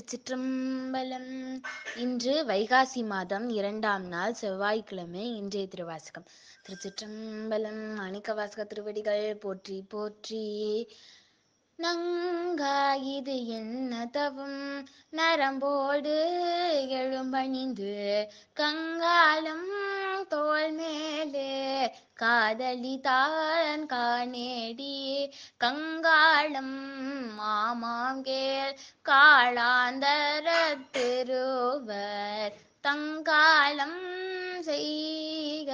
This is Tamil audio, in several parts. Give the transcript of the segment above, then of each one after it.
திருச்சிற்றம்பலம் இன்று வைகாசி மாதம் இரண்டாம் நாள் செவ்வாய்க்கிழமை இன்றைய திருவாசகம் திருச்சிற்றம்பலம் அணிக்க வாசக திருவடிகள் போற்றி போற்றி நங்காயுது என்ன தவம் நரம்போடு எழும்பணிந்து கங்காலம் தோல் மேலே காதலி தான் காணேடி கங்காளம் மாமாங்கேல் காளாந்தர திருவர் தங்காலம் செய்க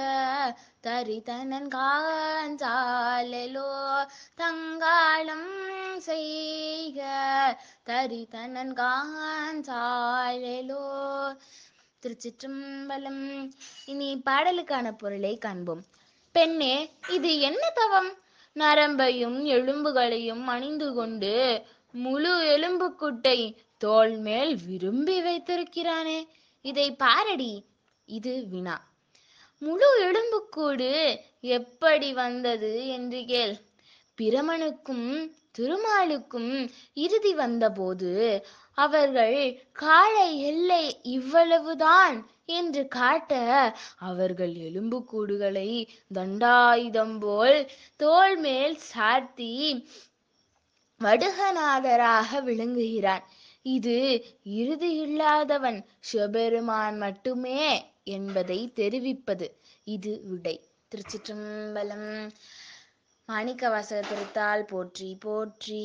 தரிதனன் காஞ்சாலோ தங்காளம் செய்க தரிதனன் காஞ்சாலோ திருச்சிற்றம்பலம் இனி பாடலுக்கான பொருளை காண்போம் பெண்ணே இது என்ன தவம் நரம்பையும் எலும்புகளையும் அணிந்து கொண்டு முழு எலும்புக்குட்டை தோல் மேல் விரும்பி வைத்திருக்கிறானே இதை பாரடி இது வினா முழு எலும்புக்கூடு எப்படி வந்தது என்று கேள் பிரமனுக்கும் திருமாலுக்கும் இறுதி வந்தபோது அவர்கள் கால எல்லை இவ்வளவுதான் என்று காட்ட அவர்கள் எலும்புக்கூடுகளை தண்டாயுதம் போல் தோல் மேல் சாத்தி வடுகநாதராக விளங்குகிறான் இது இறுதி இல்லாதவன் சிவபெருமான் மட்டுமே என்பதை தெரிவிப்பது இது விடை திருச்சிற்றம்பலம் திருத்தால் போற்றி போற்றி